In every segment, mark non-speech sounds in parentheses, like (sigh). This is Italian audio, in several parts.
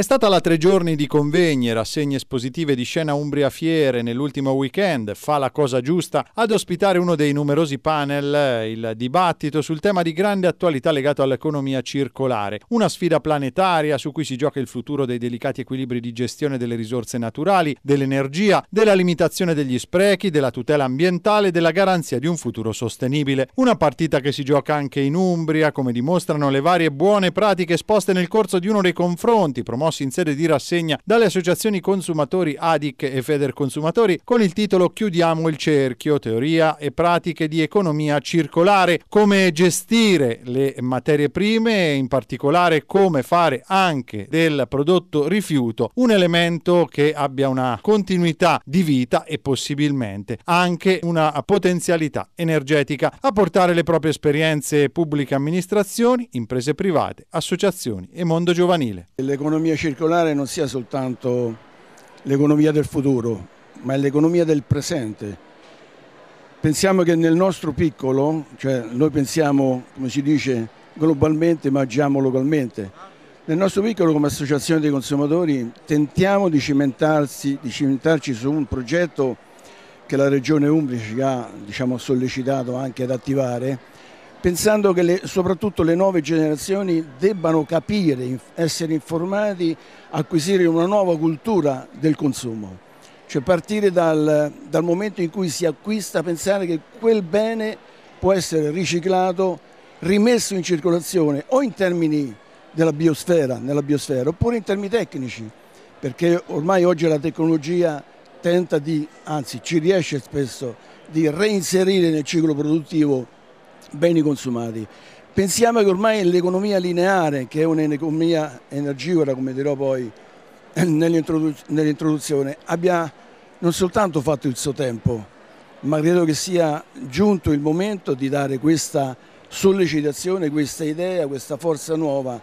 È stata la tre giorni di convegni, rassegne espositive di scena Umbria Fiere nell'ultimo weekend, fa la cosa giusta, ad ospitare uno dei numerosi panel, eh, il dibattito sul tema di grande attualità legato all'economia circolare, una sfida planetaria su cui si gioca il futuro dei delicati equilibri di gestione delle risorse naturali, dell'energia, della limitazione degli sprechi, della tutela ambientale e della garanzia di un futuro sostenibile. Una partita che si gioca anche in Umbria, come dimostrano le varie buone pratiche esposte nel corso di uno dei confronti promossi promossi in sede di rassegna dalle associazioni consumatori ADIC e Feder Consumatori con il titolo Chiudiamo il cerchio, teoria e pratiche di economia circolare, come gestire le materie prime e in particolare come fare anche del prodotto rifiuto un elemento che abbia una continuità di vita e possibilmente anche una potenzialità energetica a portare le proprie esperienze pubbliche amministrazioni, imprese private, associazioni e mondo giovanile. L'economia circolare non sia soltanto l'economia del futuro, ma è l'economia del presente. Pensiamo che nel nostro piccolo, cioè noi pensiamo, come si dice, globalmente ma agiamo localmente. Nel nostro piccolo come associazione dei consumatori tentiamo di, di cimentarci su un progetto che la Regione Umbria ci ha diciamo, sollecitato anche ad attivare, pensando che le, soprattutto le nuove generazioni debbano capire, essere informati, acquisire una nuova cultura del consumo. Cioè partire dal, dal momento in cui si acquista, pensare che quel bene può essere riciclato, rimesso in circolazione o in termini della biosfera, nella biosfera oppure in termini tecnici, perché ormai oggi la tecnologia tenta di, anzi ci riesce spesso, di reinserire nel ciclo produttivo beni consumati. Pensiamo che ormai l'economia lineare, che è un'economia energivora, come dirò poi (laughs) nell'introduzione, abbia non soltanto fatto il suo tempo, ma credo che sia giunto il momento di dare questa sollecitazione, questa idea, questa forza nuova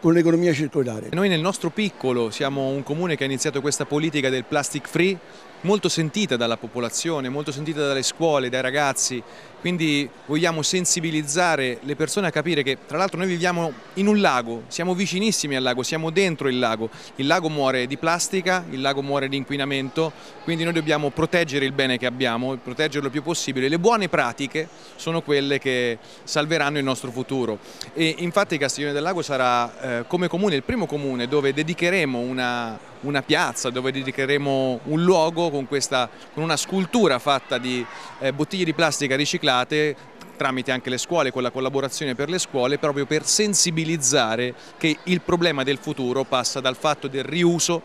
con l'economia circolare. Noi nel nostro piccolo siamo un comune che ha iniziato questa politica del plastic free molto sentita dalla popolazione, molto sentita dalle scuole, dai ragazzi, quindi vogliamo sensibilizzare le persone a capire che tra l'altro noi viviamo in un lago, siamo vicinissimi al lago, siamo dentro il lago, il lago muore di plastica, il lago muore di inquinamento, quindi noi dobbiamo proteggere il bene che abbiamo, proteggerlo il più possibile, le buone pratiche sono quelle che salveranno il nostro futuro e infatti Castiglione del Lago sarà eh, come comune il primo comune dove dedicheremo una una piazza dove dedicheremo un luogo con, questa, con una scultura fatta di eh, bottiglie di plastica riciclate tramite anche le scuole, con la collaborazione per le scuole, proprio per sensibilizzare che il problema del futuro passa dal fatto del riuso,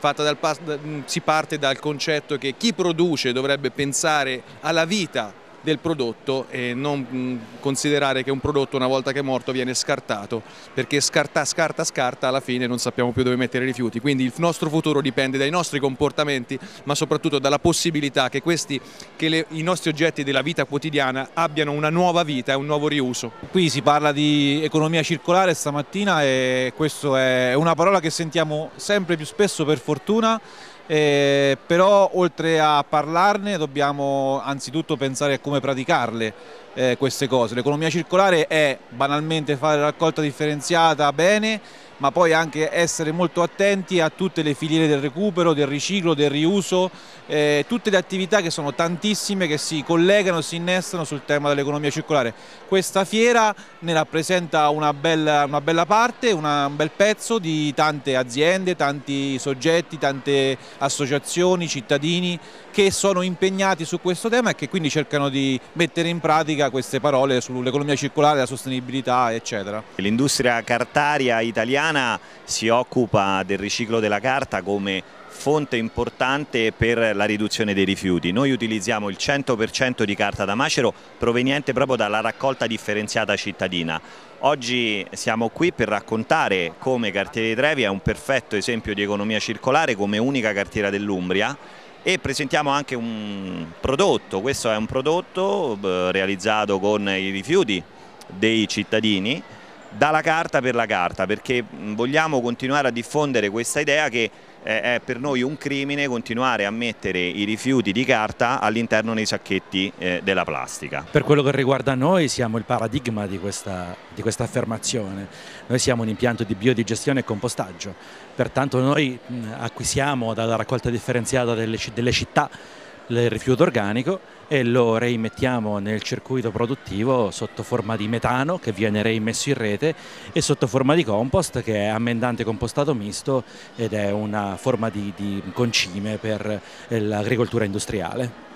dal, si parte dal concetto che chi produce dovrebbe pensare alla vita del prodotto e non mm, considerare che un prodotto una volta che è morto viene scartato perché scarta, scarta, scarta alla fine non sappiamo più dove mettere i rifiuti quindi il nostro futuro dipende dai nostri comportamenti ma soprattutto dalla possibilità che, questi, che le, i nostri oggetti della vita quotidiana abbiano una nuova vita, e un nuovo riuso. Qui si parla di economia circolare stamattina e questa è una parola che sentiamo sempre più spesso per fortuna eh, però oltre a parlarne dobbiamo anzitutto pensare a come praticarle eh, queste cose. L'economia circolare è banalmente fare raccolta differenziata bene, ma poi anche essere molto attenti a tutte le filiere del recupero, del riciclo, del riuso, eh, tutte le attività che sono tantissime che si collegano, si innestano sul tema dell'economia circolare. Questa fiera ne rappresenta una bella, una bella parte, una, un bel pezzo di tante aziende, tanti soggetti, tante associazioni, cittadini che sono impegnati su questo tema e che quindi cercano di mettere in pratica applica queste parole sull'economia circolare, la sostenibilità eccetera. L'industria cartaria italiana si occupa del riciclo della carta come fonte importante per la riduzione dei rifiuti. Noi utilizziamo il 100% di carta da macero proveniente proprio dalla raccolta differenziata cittadina. Oggi siamo qui per raccontare come Cartiere di Trevi è un perfetto esempio di economia circolare come unica cartiera dell'Umbria e presentiamo anche un prodotto, questo è un prodotto eh, realizzato con i rifiuti dei cittadini dalla carta per la carta perché mm, vogliamo continuare a diffondere questa idea che eh, è per noi un crimine continuare a mettere i rifiuti di carta all'interno dei sacchetti eh, della plastica. Per quello che riguarda noi siamo il paradigma di questa, di questa affermazione, noi siamo un impianto di biodigestione e compostaggio, pertanto noi mm, acquisiamo dalla raccolta differenziata delle, delle città il rifiuto organico e lo reimettiamo nel circuito produttivo sotto forma di metano che viene reimmesso in rete e sotto forma di compost che è ammendante compostato misto ed è una forma di, di concime per eh, l'agricoltura industriale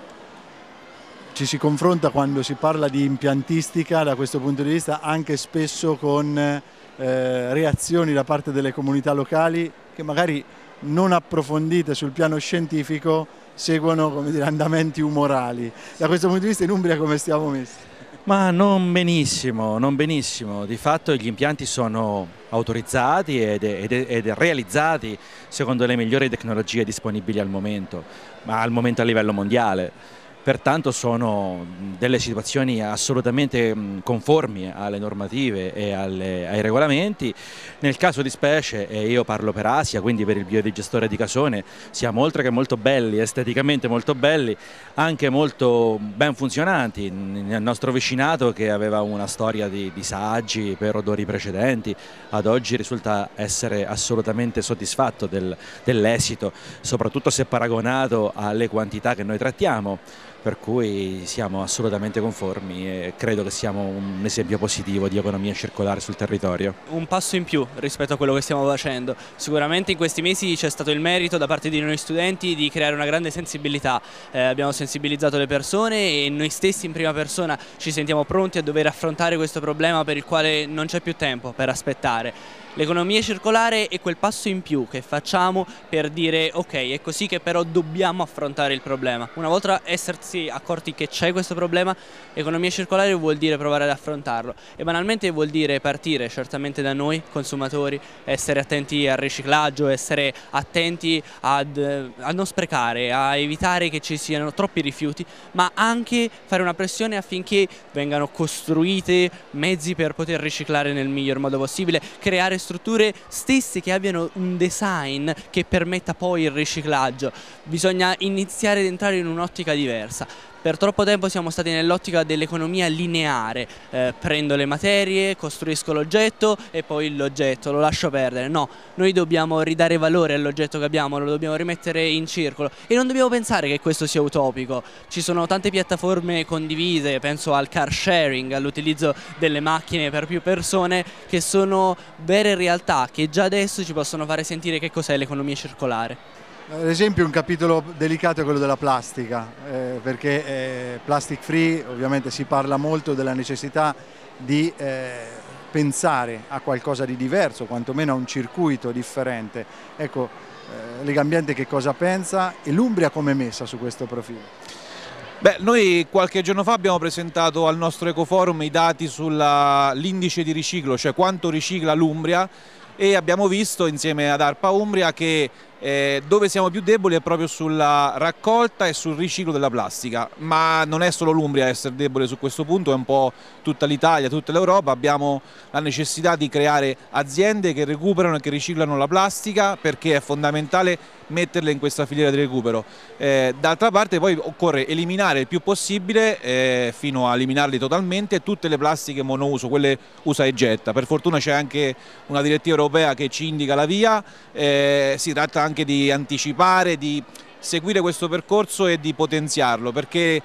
ci si confronta quando si parla di impiantistica da questo punto di vista anche spesso con eh, reazioni da parte delle comunità locali che magari non approfondite sul piano scientifico seguono dire, andamenti umorali. Da questo punto di vista in Umbria come stiamo messi? Ma non benissimo, non benissimo. Di fatto gli impianti sono autorizzati ed, ed, ed, realizzati secondo le migliori tecnologie disponibili al momento, ma al momento a livello mondiale pertanto sono delle situazioni assolutamente conformi alle normative e alle, ai regolamenti. Nel caso di specie, e io parlo per Asia, quindi per il biodigestore di Casone, siamo oltre che molto belli, esteticamente molto belli, anche molto ben funzionanti nel nostro vicinato che aveva una storia di saggi per odori precedenti, ad oggi risulta essere assolutamente soddisfatto del, dell'esito, soprattutto se paragonato alle quantità che noi trattiamo per cui siamo assolutamente conformi e credo che siamo un esempio positivo di economia circolare sul territorio. Un passo in più rispetto a quello che stiamo facendo, sicuramente in questi mesi c'è stato il merito da parte di noi studenti di creare una grande sensibilità, eh, abbiamo sensibilizzato le persone e noi stessi in prima persona ci sentiamo pronti a dover affrontare questo problema per il quale non c'è più tempo per aspettare. L'economia circolare è quel passo in più che facciamo per dire ok, è così che però dobbiamo affrontare il problema. Una volta essersi accorti che c'è questo problema, economia circolare vuol dire provare ad affrontarlo e banalmente vuol dire partire certamente da noi consumatori, essere attenti al riciclaggio, essere attenti ad, eh, a non sprecare, a evitare che ci siano troppi rifiuti, ma anche fare una pressione affinché vengano costruite mezzi per poter riciclare nel miglior modo possibile, creare strutture stesse che abbiano un design che permetta poi il riciclaggio. Bisogna iniziare ad entrare in un'ottica diversa. Per troppo tempo siamo stati nell'ottica dell'economia lineare, eh, prendo le materie, costruisco l'oggetto e poi l'oggetto, lo lascio perdere. No, noi dobbiamo ridare valore all'oggetto che abbiamo, lo dobbiamo rimettere in circolo e non dobbiamo pensare che questo sia utopico. Ci sono tante piattaforme condivise, penso al car sharing, all'utilizzo delle macchine per più persone, che sono vere realtà che già adesso ci possono fare sentire che cos'è l'economia circolare. Ad esempio un capitolo delicato è quello della plastica, eh, perché eh, plastic free ovviamente si parla molto della necessità di eh, pensare a qualcosa di diverso, quantomeno a un circuito differente. Ecco, eh, Legambiente che cosa pensa e l'Umbria come è messa su questo profilo? Beh, noi qualche giorno fa abbiamo presentato al nostro Ecoforum i dati sull'indice di riciclo, cioè quanto ricicla l'Umbria e abbiamo visto insieme ad Arpa Umbria che eh, dove siamo più deboli è proprio sulla raccolta e sul riciclo della plastica, ma non è solo l'Umbria a essere debole su questo punto, è un po' tutta l'Italia, tutta l'Europa, abbiamo la necessità di creare aziende che recuperano e che riciclano la plastica perché è fondamentale metterle in questa filiera di recupero. Eh, D'altra parte poi occorre eliminare il più possibile, eh, fino a eliminarli totalmente, tutte le plastiche monouso, quelle usa e getta. Per fortuna c'è anche una direttiva europea che ci indica la via, eh, si tratta anche di anticipare, di seguire questo percorso e di potenziarlo perché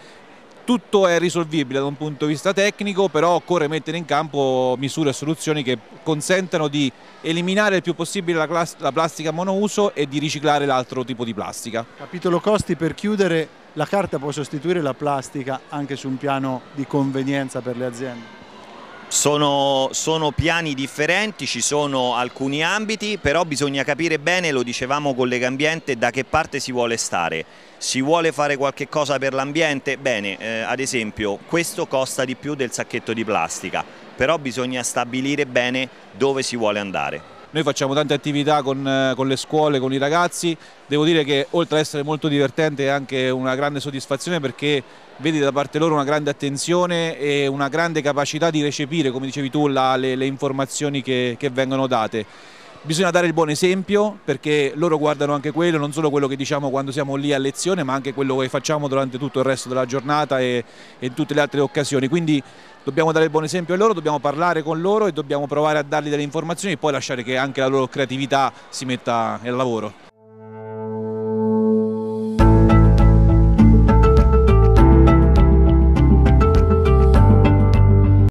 tutto è risolvibile da un punto di vista tecnico, però occorre mettere in campo misure e soluzioni che consentano di eliminare il più possibile la, la plastica monouso e di riciclare l'altro tipo di plastica. Capitolo costi per chiudere, la carta può sostituire la plastica anche su un piano di convenienza per le aziende? Sono, sono, piani differenti, ci sono alcuni ambiti, però bisogna capire bene, lo dicevamo con Legambiente, da che parte si vuole stare. Si vuole fare qualche cosa per l'ambiente? Bene, eh, ad esempio questo costa di più del sacchetto di plastica, però bisogna stabilire bene dove si vuole andare. Noi facciamo tante attività con, eh, con, le scuole, con i ragazzi, devo dire che oltre ad essere molto divertente è anche una grande soddisfazione perché vedi da parte loro una grande attenzione e una grande capacità di recepire, come dicevi tu, la, le, le, informazioni che, che vengono date bisogna dare il buon esempio perché loro guardano anche quello, non solo quello che diciamo quando siamo lì a lezione, ma anche quello che facciamo durante tutto il resto della giornata e, e tutte le altre occasioni. Quindi dobbiamo dare il buon esempio a loro, dobbiamo parlare con loro e dobbiamo provare a dargli delle informazioni e poi lasciare che anche la loro creatività si metta nel lavoro.